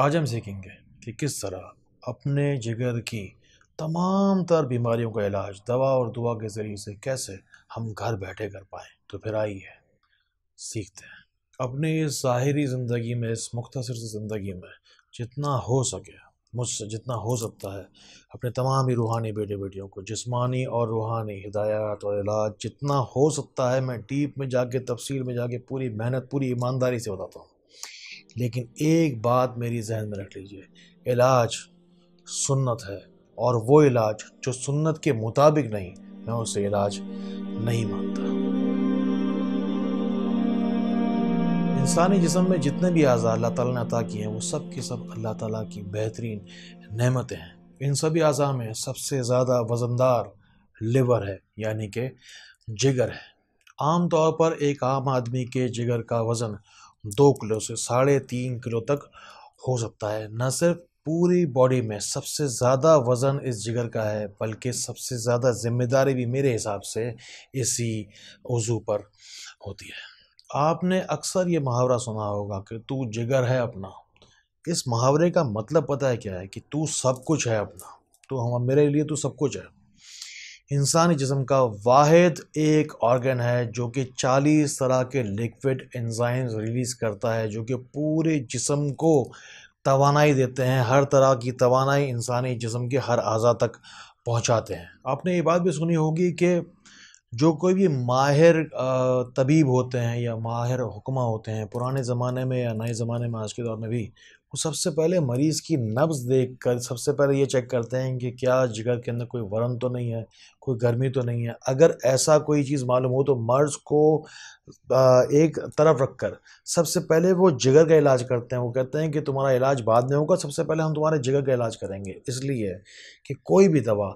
آج ہم سیکھیں گے کہ کس طرح اپنے جگر کی تمام تر بیماریوں کا علاج دوا اور دعا کے ذریعے سے کیسے ہم گھر بیٹھے کر پائیں تو پھر آئیے سیکھتے ہیں اپنی اس ظاہری زندگی میں اس مختصر زندگی میں جتنا ہو سکے مجھ سے جتنا ہو سکتا ہے اپنے تمام ہی روحانی بیٹے بیٹیوں کو جسمانی اور روحانی ہدایات اور علاج جتنا ہو سکتا ہے میں ڈیپ میں جا کے تفصیل میں جا کے پوری محنت پوری ایمانداری سے بتاتا ہوں لیکن ایک بات میری ذہن میں رکھ لیجیے علاج سنت ہے اور وہ علاج جو سنت کے مطابق نہیں میں اسے علاج نہیں مانتا انسانی جسم میں جتنے بھی اعضاء اللہ تعالیٰ نے عطا کیے ہیں وہ سب کے سب اللہ تعالیٰ کی بہترین نعمتیں ہیں ان سبھی اعضاء میں سب سے زیادہ وزن دار لیور ہے یعنی کہ جگر ہے عام طور پر ایک عام آدمی کے جگر کا وزن دو کلو سے ساڑھے تین کلو تک ہو سکتا ہے نہ صرف پوری باڈی میں سب سے زیادہ وزن اس جگر کا ہے بلکہ سب سے زیادہ ذمہ داری بھی میرے حساب سے اسی عضو پر ہوتی ہے آپ نے اکثر یہ محاورہ سنا ہوگا کہ تو جگر ہے اپنا اس محاورے کا مطلب پتہ ہے کیا ہے کہ تو سب کچھ ہے اپنا تو ہم میرے لیے تو سب کچھ ہے انسانی جسم کا واحد ایک آرگن ہے جو کہ چالیس طرح کے لکوڈ انزائمز ریلیز کرتا ہے جو کہ پورے جسم کو توانائی دیتے ہیں ہر طرح کی توانائی انسانی جسم کے ہر اعضاء تک پہنچاتے ہیں آپ نے یہ بات بھی سنی ہوگی کہ جو کوئی بھی ماہر طبیب ہوتے ہیں یا ماہر حکمہ ہوتے ہیں پرانے زمانے میں یا نئے زمانے میں آج کے دور میں بھی وہ سب سے پہلے مریض کی نبز دیکھ کر سب سے پہلے یہ چیک کرتے ہیں کہ کیا جگر کے اندر کوئی ورن تو نہیں ہے کوئی گرمی تو نہیں ہے اگر ایسا کوئی چیز معلوم ہو تو مرض کو ایک طرف رکھ کر سب سے پہلے وہ جگر کا علاج کرتے ہیں وہ کہتے ہیں کہ تمہارا علاج بعد میں ہوگا سب سے پہلے ہم تمہارے جگر کا علاج کریں گے اس لیے کہ کوئی بھی دوا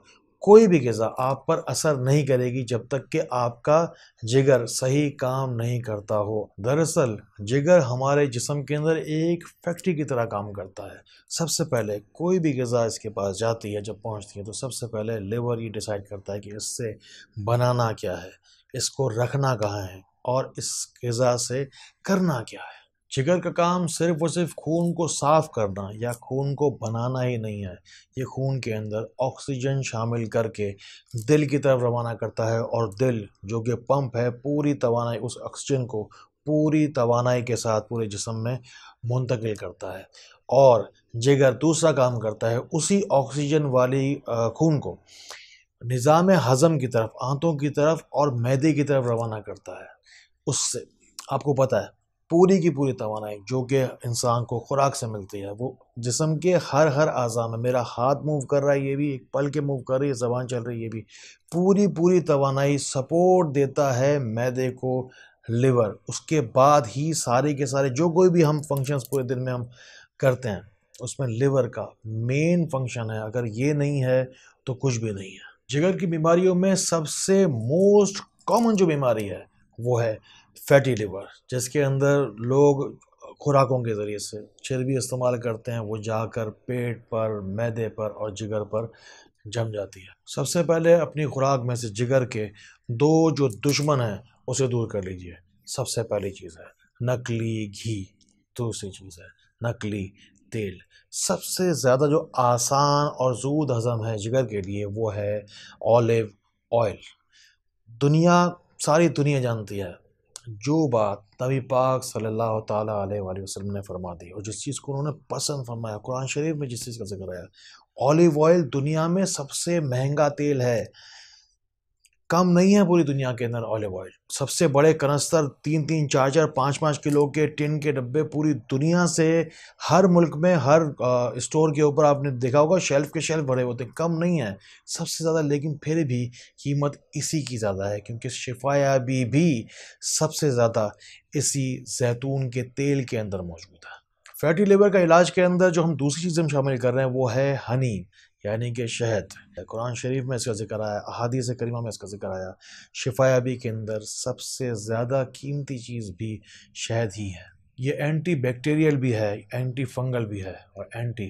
کوئی بھی غذا آپ پر اثر نہیں کرے گی جب تک کہ آپ کا جگر صحیح کام نہیں کرتا ہو دراصل جگر ہمارے جسم کے اندر ایک فیکٹری کی طرح کام کرتا ہے سب سے پہلے کوئی بھی غذا اس کے پاس جاتی ہے جب پہنچتی ہے تو سب سے پہلے لیور یہ ڈیسائیڈ کرتا ہے کہ اس سے بنانا کیا ہے اس کو رکھنا کہاں ہے اور اس غذا سے کرنا کیا ہے جگر کا کام صرف اور صرف خون کو صاف کرنا یا خون کو بنانا ہی نہیں ہے یہ خون کے اندر آکسیجن شامل کر کے دل کی طرف روانہ کرتا ہے اور دل جو کہ پمپ ہے پوری توانائی اس آکسیجن کو پوری توانائی کے ساتھ پورے جسم میں منتقل کرتا ہے اور جگر دوسرا کام کرتا ہے اسی آکسیجن والی خون کو نظام ہضم کی طرف آنتوں کی طرف اور میدے کی طرف روانہ کرتا ہے اس سے آپ کو پتہ ہے پوری کی پوری توانائی جو کہ انسان کو خوراک سے ملتی ہے وہ جسم کے ہر ہر اعضاء میں میرا ہاتھ موو کر رہا ہے یہ بھی ایک پل کے موو کر رہی ہے زبان چل رہی ہے یہ بھی پوری پوری توانائی سپورٹ دیتا ہے میدے کو لیور اس کے بعد ہی سارے کے سارے جو کوئی بھی ہم فنکشنز پورے دن میں ہم کرتے ہیں اس میں لیور کا مین فنکشن ہے اگر یہ نہیں ہے تو کچھ بھی نہیں ہے جگر کی بیماریوں میں سب سے موسٹ کامن جو بیماری ہے وہ ہے فیٹی لیور جس کے اندر لوگ خوراکوں کے ذریعے سے چربی استعمال کرتے ہیں وہ جا کر پیٹ پر میدے پر اور جگر پر جم جاتی ہے سب سے پہلے اپنی خوراک میں سے جگر کے دو جو دشمن ہیں اسے دور کر لیجئے سب سے پہلی چیز ہے نقلی گھی دوسری چیز ہے نقلی تیل سب سے زیادہ جو آسان اور زود ہضم ہے جگر کے لیے وہ ہے اولیو آئل دنیا ساری دنیا جانتی ہے جو بات نبی پاک صلی اللہ تعالیٰ علیہ وآلہ وسلم نے فرما دی اور جس چیز کو انہوں نے پسند فرمایا قرآن شریف میں جس چیز کا ذکر آیا اولیو آئل دنیا میں سب سے مہنگا تیل ہے کم نہیں ہے پوری دنیا کے اندر آلیو آئل سب سے بڑے کنستر تین تین چار چار پانچ پانچ کلو کے ٹن کے ڈبے پوری دنیا سے ہر ملک میں ہر اسٹور کے اوپر آپ نے دیکھا ہوگا شیلف کے شیلف بھرے ہوتے ہیں کم نہیں ہیں سب سے زیادہ لیکن پھر بھی قیمت اسی کی زیادہ ہے کیونکہ شفا بھی بھی سب سے زیادہ اسی زیتون کے تیل کے اندر موجود ہے فیٹی لیبر کا علاج کے اندر جو ہم دوسری چیزیں شامل کر رہے ہیں وہ ہے ہنی یعنی کہ شہد قرآن شریف میں اس کا ذکر آیا احادیث کریمہ میں اس کا ذکر آیا شفایابی کے اندر سب سے زیادہ قیمتی چیز بھی شہد ہی ہے یہ اینٹی بیکٹیریل بھی ہے اینٹی فنگل بھی ہے اور اینٹی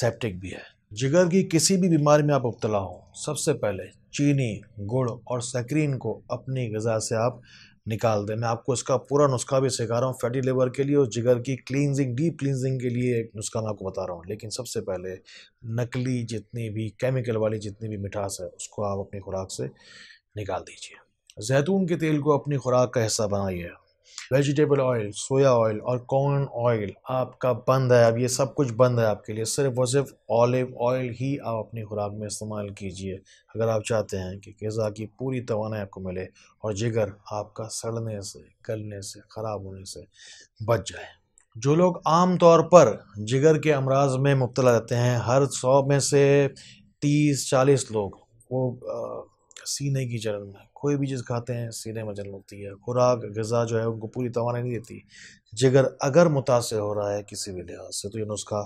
سیپٹک بھی ہے جگر کی کسی بھی بیماری میں آپ ابتلا ہوں سب سے پہلے چینی گڑ اور سیکرین کو اپنی غذا سے آپ نکال دیں میں آپ کو اس کا پورا نسخہ بھی سکھا رہا ہوں فیٹی لیور کے لیے اور جگر کی کلینزنگ ڈیپ کلینزنگ کے لیے ایک نسخہ میں آپ کو بتا رہا ہوں لیکن سب سے پہلے نقلی جتنی بھی کیمیکل والی جتنی بھی مٹھاس ہے اس کو آپ اپنی خوراک سے نکال دیجیے زیتون کے تیل کو اپنی خوراک کا حصہ بنائیے ویجیٹیبل آئل سویا آئل اور کون آئل آپ کا بند ہے اب یہ سب کچھ بند ہے آپ کے لیے صرف وہ صرف آلیو آئل ہی آپ اپنی خوراک میں استعمال کیجیے اگر آپ چاہتے ہیں کہ غذا کی پوری توانائی آپ کو ملے اور جگر آپ کا سڑنے سے گلنے سے خراب ہونے سے بچ جائے جو لوگ عام طور پر جگر کے امراض میں مبتلا رہتے ہیں ہر سو میں سے تیس چالیس لوگ وہ سینے کی جلن ہے کوئی بھی چیز کھاتے ہیں سینے میں جلن ہوتی ہے خوراک غذا جو ہے ان کو پوری توانائی نہیں دیتی جگر اگر متاثر ہو رہا ہے کسی بھی لحاظ سے تو یہ نسخہ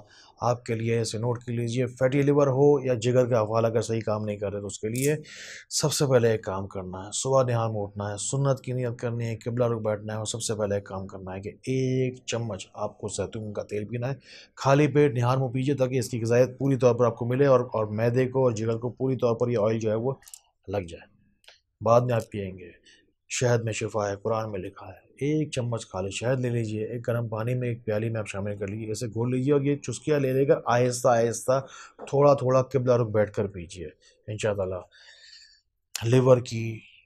آپ کے لیے اسے نوٹ کی لیجئے فیٹی لیور ہو یا جگر کا حوالہ اگر صحیح کام نہیں کر رہے تو اس کے لیے سب سے پہلے ایک کام کرنا ہے صبح نہار میں اٹھنا ہے سنت کی نیت کرنی ہے قبلہ رک بیٹھنا ہے اور سب سے پہلے ایک کام کرنا ہے کہ ایک چمچ آپ کو سیتوں کا تیل پینا ہے خالی پیٹ نہار میں پیجیے تاکہ اس کی غذائیت پوری طور پر آپ کو ملے اور اور میدے کو اور جگر کو پوری طور پر یہ آئل جو ہے وہ لگ جائے بعد میں آپ پیئیں گے شہد میں شفا ہے قرآن میں لکھا ہے ایک چمچ خالی شہد لے لیجئے ایک گرم پانی میں ایک پیالی میں آپ شامل کر لیجئے اسے گھول لیجئے اور یہ چسکیاں لے لے کر آہستہ آہستہ تھوڑا تھوڑا قبلہ رخ بیٹھ کر پیجئے ان شاء اللہ لیور کی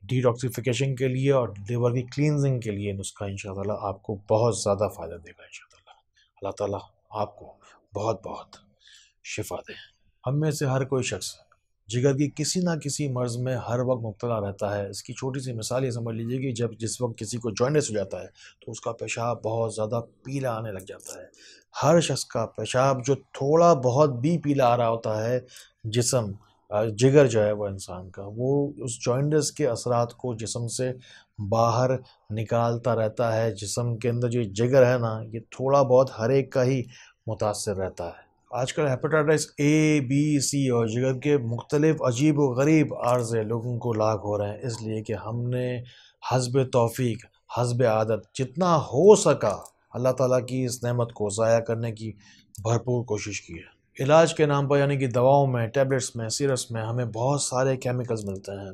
ڈی ٹاکسفیکیشن کے لیے اور لیور کی کلینزنگ کے لیے نسخہ ان شاء اللہ آپ کو بہت زیادہ فائدہ دے گا ان شاء اللہ اللہ تعالیٰ آپ کو بہت بہت شفا دے ہم میں سے ہر کوئی شخص ہے جگر کی کسی نہ کسی مرض میں ہر وقت مبتلا رہتا ہے اس کی چھوٹی سی مثال یہ سمجھ لیجیے کہ جب جس وقت کسی کو جوائنڈس ہو جاتا ہے تو اس کا پیشاب بہت زیادہ پیلا آنے لگ جاتا ہے ہر شخص کا پیشاب جو تھوڑا بہت بھی پیلا آ رہا ہوتا ہے جسم جگر جو ہے وہ انسان کا وہ اس جوائنڈس کے اثرات کو جسم سے باہر نکالتا رہتا ہے جسم کے اندر جو جگر ہے نا یہ تھوڑا بہت ہر ایک کا ہی متاثر رہتا ہے آج کل ہیپیٹائٹس اے بی سی اور جگر کے مختلف عجیب و غریب عارضے لوگوں کو لاگ ہو رہے ہیں اس لیے کہ ہم نے حزب توفیق حزب عادت جتنا ہو سکا اللہ تعالیٰ کی اس نعمت کو ضائع کرنے کی بھرپور کوشش کی ہے علاج کے نام پر یعنی کہ دواؤں میں ٹیبلٹس میں سیرپس میں ہمیں بہت سارے کیمیکلز ملتے ہیں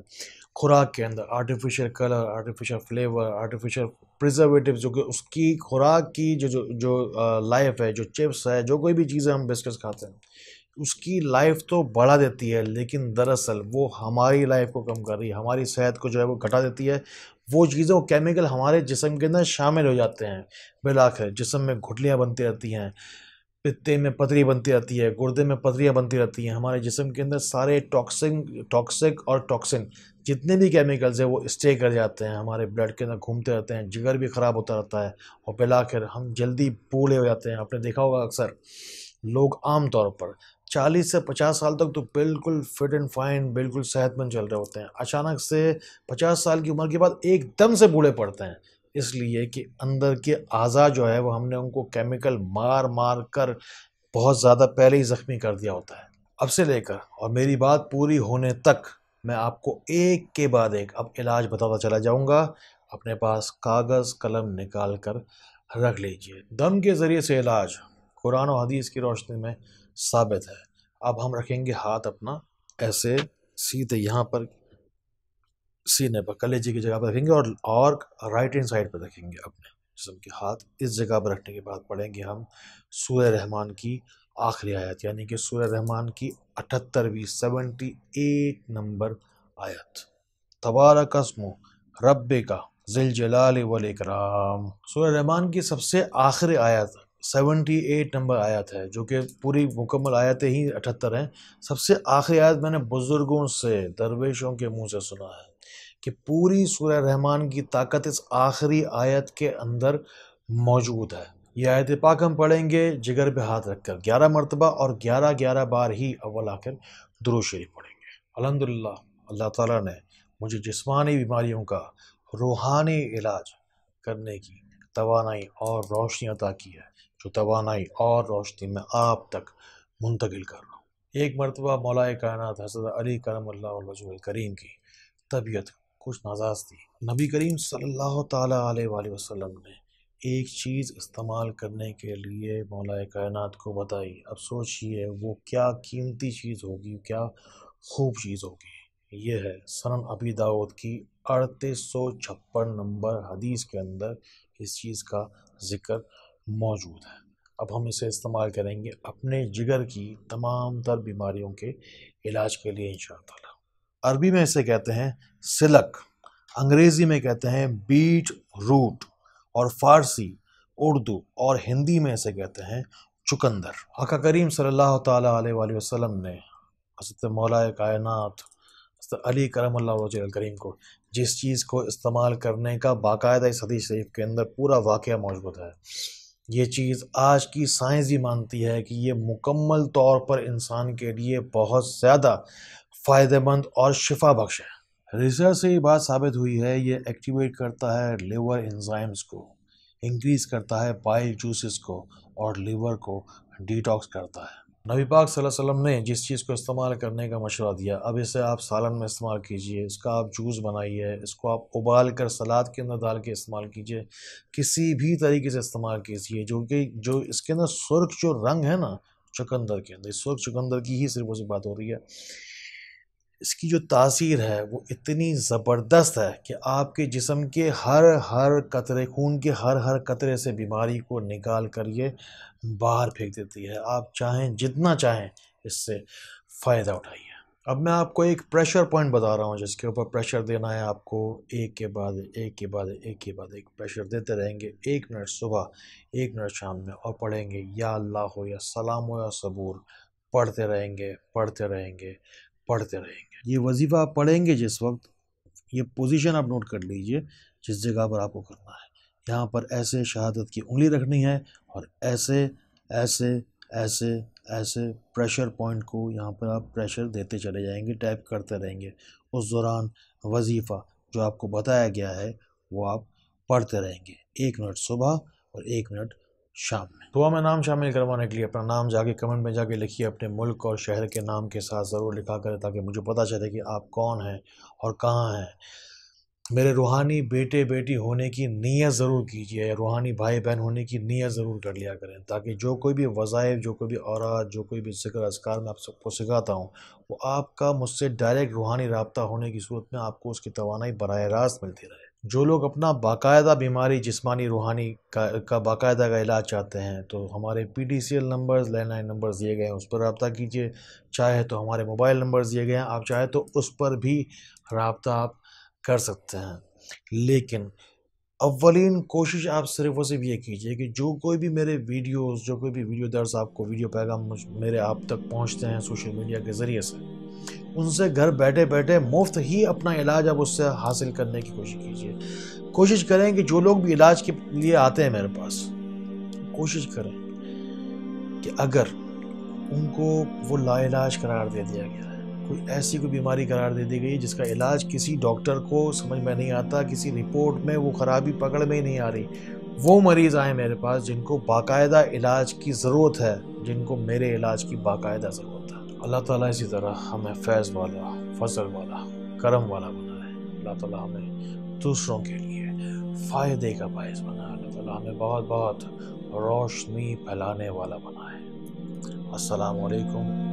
خوراک کے اندر artificial colour artificial flavour artificial preservative جو کہ اس کی خوراک کی جو جو جو لائف ہے جو چپس ہے جو کوئی بھی چیزیں ہم بسکٹس کھاتے ہیں اس کی لائف تو بڑھا دیتی ہے لیکن دراصل وہ ہماری لائف کو کم کر رہی ہے ہماری صحت کو جو ہے وہ گھٹا دیتی ہے وہ چیزیں وہ کیمیکل ہمارے جسم کے اندر شامل ہو جاتے ہیں بلاخر جسم میں گھٹلیاں بنتی رہتی ہیں پتے میں پتری بنتی رہتی ہے گردے میں پتریاں بنتی رہتی ہیں ہمارے جسم کے اندر سارے ٹاکسنگ ٹاکسک اور ٹاکسن جتنے بھی کیمیکلز ہیں وہ اسٹے کر جاتے ہیں ہمارے بلڈ کے اندر گھومتے رہتے ہیں جگر بھی خراب ہوتا رہتا ہے اور بلا کر ہم جلدی بوڑھے ہو جاتے ہیں آپ نے دیکھا ہوگا اکثر لوگ عام طور پر چالیس سے پچاس سال تک تو بالکل فٹ اینڈ فائن بالکل صحت مند چل رہے ہوتے ہیں اچانک سے پچاس سال کی عمر کے بعد ایک دم سے بوڑھے پڑتے ہیں اس لیے کہ اندر کے اعضا جو ہے وہ ہم نے ان کو کیمیکل مار مار کر بہت زیادہ پہلے ہی زخمی کر دیا ہوتا ہے اب سے لے کر اور میری بات پوری ہونے تک میں آپ کو ایک کے بعد ایک اب علاج بتاتا چلا جاؤں گا اپنے پاس کاغذ قلم نکال کر رکھ لیجئے دم کے ذریعے سے علاج قرآن و حدیث کی روشنی میں ثابت ہے اب ہم رکھیں گے ہاتھ اپنا ایسے سیدھے یہاں پر سینے پر کلے جی کی جگہ پر رکھیں گے اور اور رائٹ ہینڈ سائڈ پہ رکھیں گے اپنے جسم کے ہاتھ اس جگہ پر رکھنے کے بعد پڑھیں گے ہم سورہ رحمان کی آخری آیت یعنی کہ سورہ رحمان کی اٹھترویں سیونٹی ایٹ نمبر آیت تبارہ قسم رب کا ذل جلال والاکرام سورہ رحمان کی سب سے آخری آیت سیونٹی ایٹ نمبر آیت ہے جو کہ پوری مکمل آیتیں ہی اٹھتر ہیں سب سے آخری آیت میں نے بزرگوں سے درویشوں کے منہ سے سنا ہے کہ پوری سورہ رحمان کی طاقت اس آخری آیت کے اندر موجود ہے یہ آیت پاک ہم پڑھیں گے جگر پہ ہاتھ رکھ کر گیارہ مرتبہ اور گیارہ گیارہ بار ہی اول آ کر درو شریف پڑھیں گے الحمدللہ اللہ تعالیٰ نے مجھے جسمانی بیماریوں کا روحانی علاج کرنے کی توانائی اور روشنی عطا کی ہے جو توانائی اور روشنی میں آپ تک منتقل کر رہا ہوں ایک مرتبہ مولائے کائنات حضرت علی کرم اللہ علیہ رزم الکریم کی طبیعت خوش نازاز تھی نبی کریم صلی اللہ تعالیٰ علیہ وآلہ وسلم نے ایک چیز استعمال کرنے کے لیے مولا کائنات کو بتائی اب سوچئے وہ کیا قیمتی چیز ہوگی کیا خوب چیز ہوگی یہ ہے سنن ابی داود کی اڑتیس سو چھپن نمبر حدیث کے اندر اس چیز کا ذکر موجود ہے اب ہم اسے استعمال کریں گے اپنے جگر کی تمام تر بیماریوں کے علاج کے لیے انشاءاللہ عربی میں اسے کہتے ہیں سلک انگریزی میں کہتے ہیں بیٹ روٹ اور فارسی اردو اور ہندی میں اسے کہتے ہیں چکندر آقا کریم صلی اللہ تعالیٰ علیہ وسلم نے حضرت مولا کائنات حضرت علی کرم اللہ علیہ وز کریم کو جس چیز کو استعمال کرنے کا باقاعدہ اس حدیث شریف کے اندر پورا واقعہ موجود ہے یہ چیز آج کی سائنس ہی مانتی ہے کہ یہ مکمل طور پر انسان کے لیے بہت زیادہ فائدہ مند اور شفا بخش ہے ریسرچ سے یہ بات ثابت ہوئی ہے یہ ایکٹیویٹ کرتا ہے لیور انزائمز کو انکریز کرتا ہے پائل جوسز کو اور لیور کو ڈیٹاکس کرتا ہے نبی پاک صلی اللہ علیہ وسلم نے جس چیز کو استعمال کرنے کا مشورہ دیا اب اسے آپ سالن میں استعمال کیجئے اس کا آپ جوس بنائیے اس کو آپ ابال کر سلاد کے اندر ڈال کے استعمال کیجئے کسی بھی طریقے سے استعمال کیجئے جو کہ جو اس کے اندر سرخ جو رنگ ہے نا چکندر کے اندر سرخ چکندر کی ہی صرف اسی بات ہو رہی ہے اس کی جو تاثیر ہے وہ اتنی زبردست ہے کہ آپ کے جسم کے ہر ہر قطرے خون کے ہر ہر قطرے سے بیماری کو نکال کر یہ باہر پھینک دیتی ہے آپ چاہیں جتنا چاہیں اس سے فائدہ اٹھائیے اب میں آپ کو ایک پریشر پوائنٹ بتا رہا ہوں جس کے اوپر پریشر دینا ہے آپ کو ایک کے بعد ایک کے بعد ایک کے بعد ایک پریشر دیتے رہیں گے ایک منٹ صبح ایک منٹ شام میں اور پڑھیں گے یا اللہ ہو یا سلام ہو یا صبور پڑھتے رہیں گے پڑھتے رہیں گے پڑھتے رہیں گے یہ وظیفہ آپ پڑھیں گے جس وقت یہ پوزیشن آپ نوٹ کر لیجئے جس جگہ پر آپ کو کرنا ہے یہاں پر ایسے شہادت کی انگلی رکھنی ہے اور ایسے ایسے ایسے ایسے پریشر پوائنٹ کو یہاں پر آپ پریشر دیتے چلے جائیں گے ٹائپ کرتے رہیں گے اس دوران وظیفہ جو آپ کو بتایا گیا ہے وہ آپ پڑھتے رہیں گے ایک منٹ صبح اور ایک منٹ شام میں دعا میں نام شامل کروانے کے لیے اپنا نام جا کے کمنٹ میں جا کے لکھیے اپنے ملک اور شہر کے نام کے ساتھ ضرور لکھا کریں تاکہ مجھے پتہ چلے کہ آپ کون ہیں اور کہاں ہیں میرے روحانی بیٹے بیٹی ہونے کی نیت ضرور کیجیے روحانی بھائی بہن ہونے کی نیت ضرور کر لیا کریں تاکہ جو کوئی بھی وظائف جو کوئی بھی اورات جو کوئی بھی ذکر اذکار میں آپ سب کو سکھاتا ہوں وہ آپ کا مجھ سے ڈائریکٹ روحانی رابطہ ہونے کی صورت میں آپ کو اس کی توانائی براہ راست ملتی رہے جو لوگ اپنا باقاعدہ بیماری جسمانی روحانی کا باقاعدہ کا علاج چاہتے ہیں تو ہمارے P D C L numbers landline numbers دیے گئے ہیں اس پر رابطہ کیجیے چاہے تو ہمارے موبائل نمبرز دیے گئے ہیں آپ چاہے تو اس پر بھی رابطہ آپ کر سکتے ہیں لیکن اولین کوشش آپ صرف صرف یہ کیجئے کہ جو کوئی بھی میرے ویڈیوز جو کوئی بھی ویڈیو درس آپ کو ویڈیو پیغام میرے آپ تک پہنچتے ہیں سوشل میڈیا کے ذریعے سے ان سے گھر بیٹھے بیٹھے مفت ہی اپنا علاج آپ اس سے حاصل کرنے کی کوشش کیجئے کوشش کریں کہ جو لوگ بھی علاج کے لیے آتے ہیں میرے پاس کوشش کریں کہ اگر ان کو وہ لا علاج قرار دے دیا گیا ہے کوئی ایسی کوئی بیماری قرار دے دی گئی جس کا علاج کسی ڈاکٹر کو سمجھ میں نہیں آتا کسی رپورٹ میں وہ خرابی پکڑ میں ہی نہیں آ رہی وہ مریض آئے میرے پاس جن کو باقاعدہ علاج کی ضرورت ہے جن کو میرے علاج کی باقاعدہ ضرورت ہے اللہ تعالیٰ اسی طرح ہمیں فیض والا فضل والا کرم والا بنا ہے اللہ تعالیٰ ہمیں دوسروں کے لیے فائدے کا باعث بنا ہے اللہ تعالیٰ ہمیں بہت بہت روشنی پھیلانے والا بنا ہے السلام علیکم